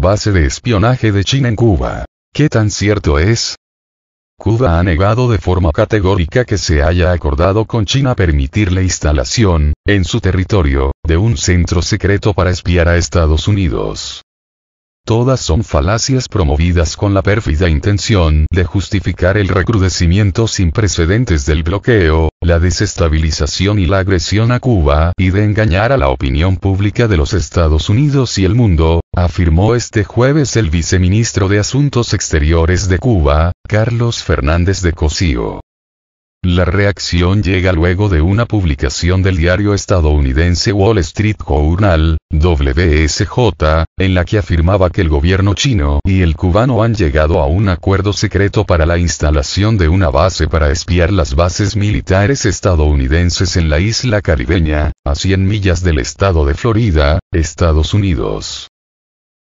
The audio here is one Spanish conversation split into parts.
base de espionaje de China en Cuba. ¿Qué tan cierto es? Cuba ha negado de forma categórica que se haya acordado con China permitir la instalación, en su territorio, de un centro secreto para espiar a Estados Unidos. Todas son falacias promovidas con la pérfida intención de justificar el recrudecimiento sin precedentes del bloqueo, la desestabilización y la agresión a Cuba y de engañar a la opinión pública de los Estados Unidos y el mundo, afirmó este jueves el viceministro de Asuntos Exteriores de Cuba, Carlos Fernández de Cosío. La reacción llega luego de una publicación del diario estadounidense Wall Street Journal, WSJ, en la que afirmaba que el gobierno chino y el cubano han llegado a un acuerdo secreto para la instalación de una base para espiar las bases militares estadounidenses en la isla caribeña, a 100 millas del estado de Florida, Estados Unidos.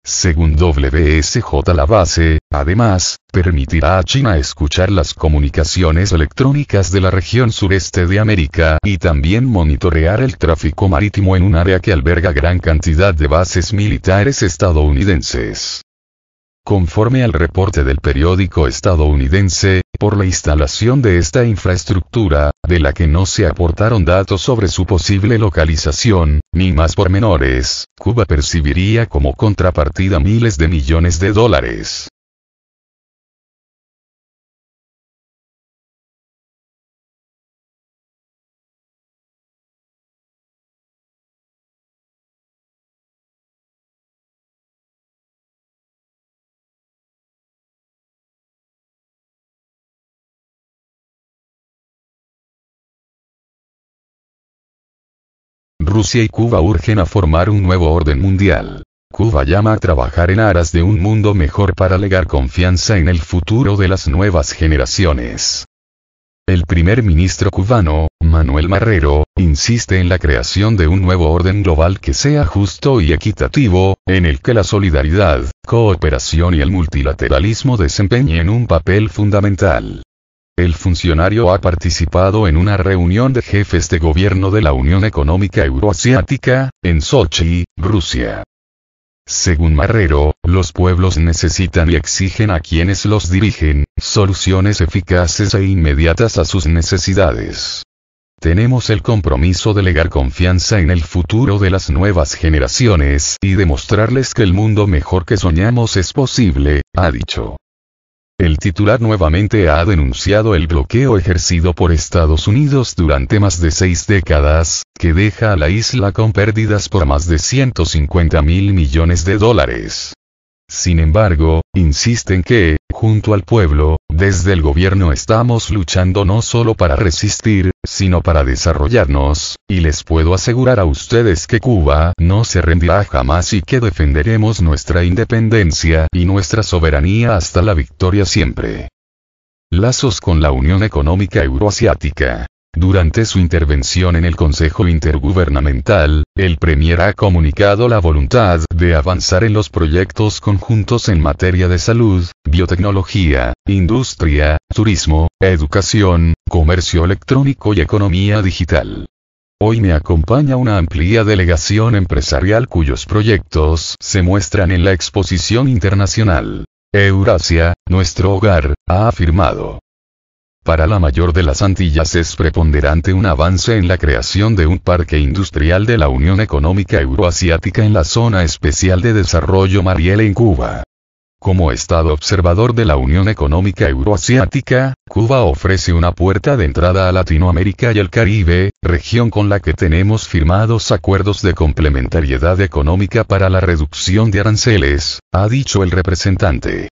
Según WSJ la base, además, permitirá a China escuchar las comunicaciones electrónicas de la región sureste de América y también monitorear el tráfico marítimo en un área que alberga gran cantidad de bases militares estadounidenses conforme al reporte del periódico estadounidense, por la instalación de esta infraestructura, de la que no se aportaron datos sobre su posible localización, ni más pormenores, Cuba percibiría como contrapartida miles de millones de dólares. Rusia y Cuba urgen a formar un nuevo orden mundial. Cuba llama a trabajar en aras de un mundo mejor para legar confianza en el futuro de las nuevas generaciones. El primer ministro cubano, Manuel Marrero, insiste en la creación de un nuevo orden global que sea justo y equitativo, en el que la solidaridad, cooperación y el multilateralismo desempeñen un papel fundamental. El funcionario ha participado en una reunión de jefes de gobierno de la Unión Económica Euroasiática, en Sochi, Rusia. Según Marrero, los pueblos necesitan y exigen a quienes los dirigen, soluciones eficaces e inmediatas a sus necesidades. Tenemos el compromiso de legar confianza en el futuro de las nuevas generaciones y demostrarles que el mundo mejor que soñamos es posible, ha dicho. El titular nuevamente ha denunciado el bloqueo ejercido por Estados Unidos durante más de seis décadas, que deja a la isla con pérdidas por más de 150 mil millones de dólares. Sin embargo, insisten que, junto al pueblo, desde el gobierno estamos luchando no solo para resistir, sino para desarrollarnos, y les puedo asegurar a ustedes que Cuba no se rendirá jamás y que defenderemos nuestra independencia y nuestra soberanía hasta la victoria siempre. Lazos con la Unión Económica Euroasiática. Durante su intervención en el Consejo Intergubernamental, el Premier ha comunicado la voluntad de avanzar en los proyectos conjuntos en materia de salud, biotecnología, industria, turismo, educación, comercio electrónico y economía digital. Hoy me acompaña una amplia delegación empresarial cuyos proyectos se muestran en la exposición internacional. Eurasia, nuestro hogar, ha afirmado. Para la mayor de las Antillas es preponderante un avance en la creación de un parque industrial de la Unión Económica Euroasiática en la Zona Especial de Desarrollo Mariel en Cuba. Como Estado observador de la Unión Económica Euroasiática, Cuba ofrece una puerta de entrada a Latinoamérica y el Caribe, región con la que tenemos firmados acuerdos de complementariedad económica para la reducción de aranceles, ha dicho el representante.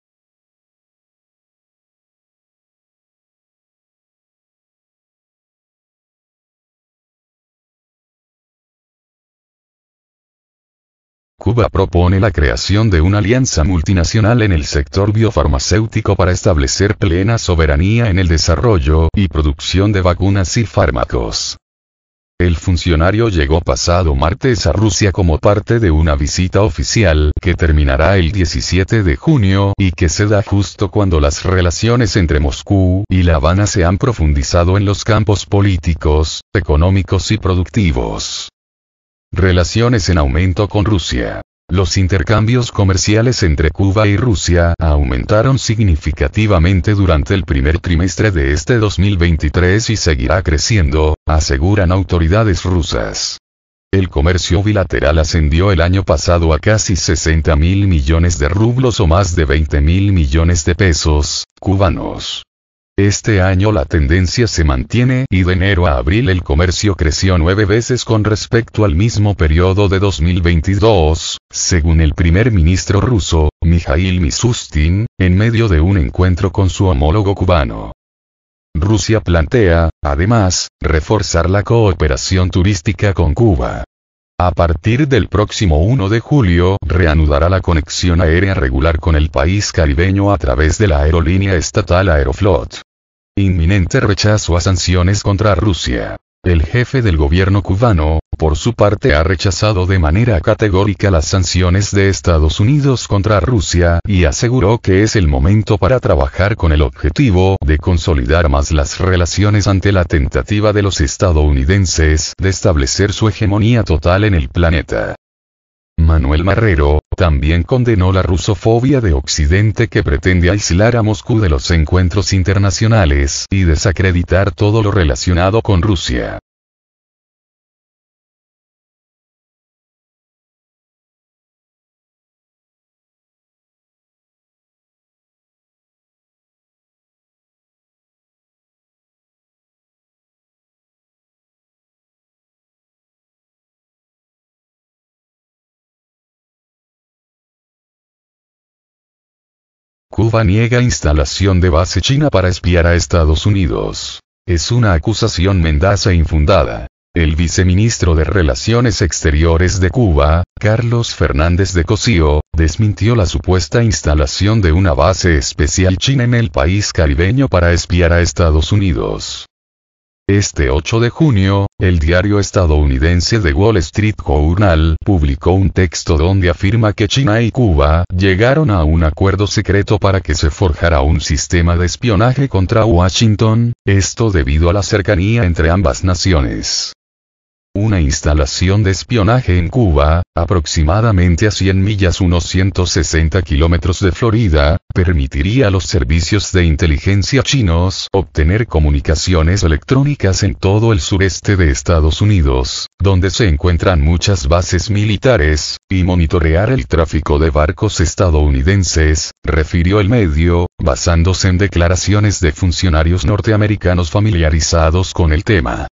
propone la creación de una alianza multinacional en el sector biofarmacéutico para establecer plena soberanía en el desarrollo y producción de vacunas y fármacos. El funcionario llegó pasado martes a Rusia como parte de una visita oficial que terminará el 17 de junio y que se da justo cuando las relaciones entre Moscú y La Habana se han profundizado en los campos políticos, económicos y productivos. Relaciones en aumento con Rusia. Los intercambios comerciales entre Cuba y Rusia aumentaron significativamente durante el primer trimestre de este 2023 y seguirá creciendo, aseguran autoridades rusas. El comercio bilateral ascendió el año pasado a casi 60 mil millones de rublos o más de 20 mil millones de pesos cubanos. Este año la tendencia se mantiene y de enero a abril el comercio creció nueve veces con respecto al mismo periodo de 2022, según el primer ministro ruso, Mikhail Misustin, en medio de un encuentro con su homólogo cubano. Rusia plantea, además, reforzar la cooperación turística con Cuba. A partir del próximo 1 de julio, reanudará la conexión aérea regular con el país caribeño a través de la aerolínea estatal Aeroflot. Inminente rechazo a sanciones contra Rusia. El jefe del gobierno cubano, por su parte, ha rechazado de manera categórica las sanciones de Estados Unidos contra Rusia y aseguró que es el momento para trabajar con el objetivo de consolidar más las relaciones ante la tentativa de los estadounidenses de establecer su hegemonía total en el planeta. Manuel Marrero, también condenó la rusofobia de Occidente que pretende aislar a Moscú de los encuentros internacionales y desacreditar todo lo relacionado con Rusia. Cuba niega instalación de base china para espiar a Estados Unidos. Es una acusación mendaza e infundada. El viceministro de Relaciones Exteriores de Cuba, Carlos Fernández de Cosío, desmintió la supuesta instalación de una base especial china en el país caribeño para espiar a Estados Unidos. Este 8 de junio, el diario estadounidense The Wall Street Journal publicó un texto donde afirma que China y Cuba llegaron a un acuerdo secreto para que se forjara un sistema de espionaje contra Washington, esto debido a la cercanía entre ambas naciones una instalación de espionaje en Cuba, aproximadamente a 100 millas unos 160 kilómetros de Florida, permitiría a los servicios de inteligencia chinos obtener comunicaciones electrónicas en todo el sureste de Estados Unidos, donde se encuentran muchas bases militares, y monitorear el tráfico de barcos estadounidenses, refirió el medio, basándose en declaraciones de funcionarios norteamericanos familiarizados con el tema.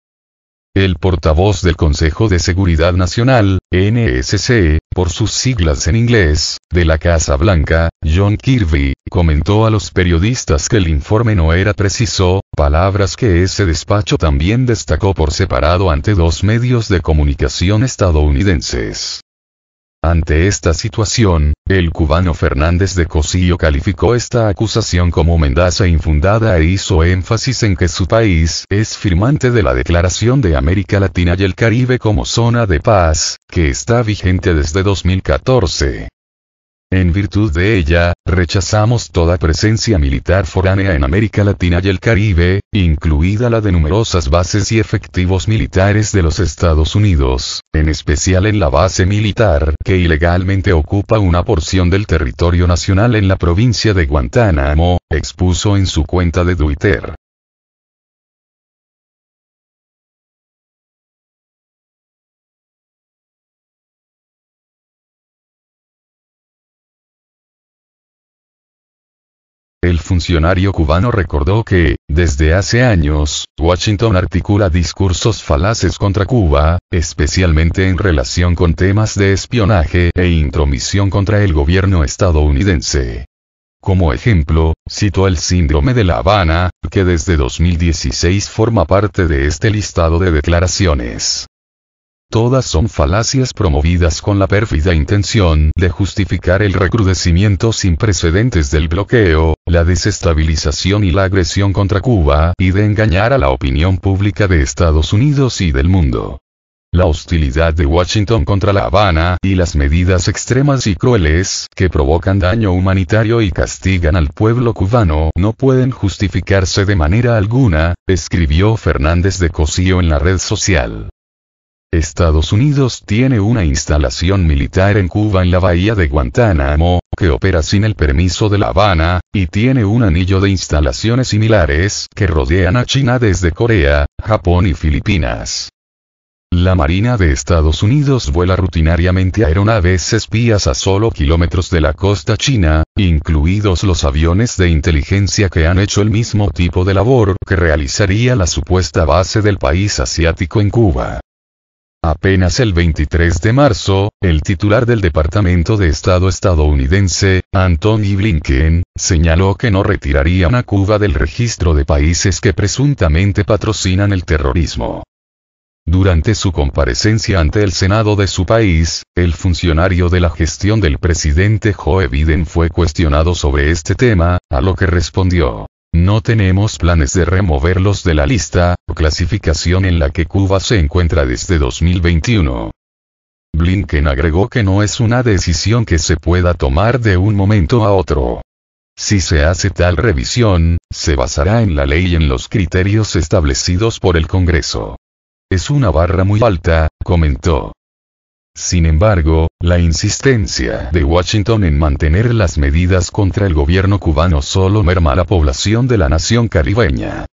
El portavoz del Consejo de Seguridad Nacional, NSC, por sus siglas en inglés, de la Casa Blanca, John Kirby, comentó a los periodistas que el informe no era preciso, palabras que ese despacho también destacó por separado ante dos medios de comunicación estadounidenses. Ante esta situación, el cubano Fernández de Cosillo calificó esta acusación como mendaza infundada e hizo énfasis en que su país es firmante de la Declaración de América Latina y el Caribe como zona de paz, que está vigente desde 2014. En virtud de ella, rechazamos toda presencia militar foránea en América Latina y el Caribe, incluida la de numerosas bases y efectivos militares de los Estados Unidos, en especial en la base militar que ilegalmente ocupa una porción del territorio nacional en la provincia de Guantánamo, expuso en su cuenta de Twitter. El funcionario cubano recordó que, desde hace años, Washington articula discursos falaces contra Cuba, especialmente en relación con temas de espionaje e intromisión contra el gobierno estadounidense. Como ejemplo, citó el síndrome de La Habana, que desde 2016 forma parte de este listado de declaraciones. Todas son falacias promovidas con la pérfida intención de justificar el recrudecimiento sin precedentes del bloqueo, la desestabilización y la agresión contra Cuba, y de engañar a la opinión pública de Estados Unidos y del mundo. La hostilidad de Washington contra La Habana y las medidas extremas y crueles que provocan daño humanitario y castigan al pueblo cubano no pueden justificarse de manera alguna, escribió Fernández de Cosío en la red social. Estados Unidos tiene una instalación militar en Cuba en la bahía de Guantánamo, que opera sin el permiso de La Habana, y tiene un anillo de instalaciones similares que rodean a China desde Corea, Japón y Filipinas. La Marina de Estados Unidos vuela rutinariamente aeronaves espías a solo kilómetros de la costa china, incluidos los aviones de inteligencia que han hecho el mismo tipo de labor que realizaría la supuesta base del país asiático en Cuba. Apenas el 23 de marzo, el titular del Departamento de Estado estadounidense, Anthony Blinken, señaló que no retirarían a Cuba del registro de países que presuntamente patrocinan el terrorismo. Durante su comparecencia ante el Senado de su país, el funcionario de la gestión del presidente Joe Biden fue cuestionado sobre este tema, a lo que respondió, no tenemos planes de removerlos de la lista, o clasificación en la que Cuba se encuentra desde 2021. Blinken agregó que no es una decisión que se pueda tomar de un momento a otro. Si se hace tal revisión, se basará en la ley y en los criterios establecidos por el Congreso. Es una barra muy alta, comentó. Sin embargo, la insistencia de Washington en mantener las medidas contra el gobierno cubano solo merma la población de la nación caribeña.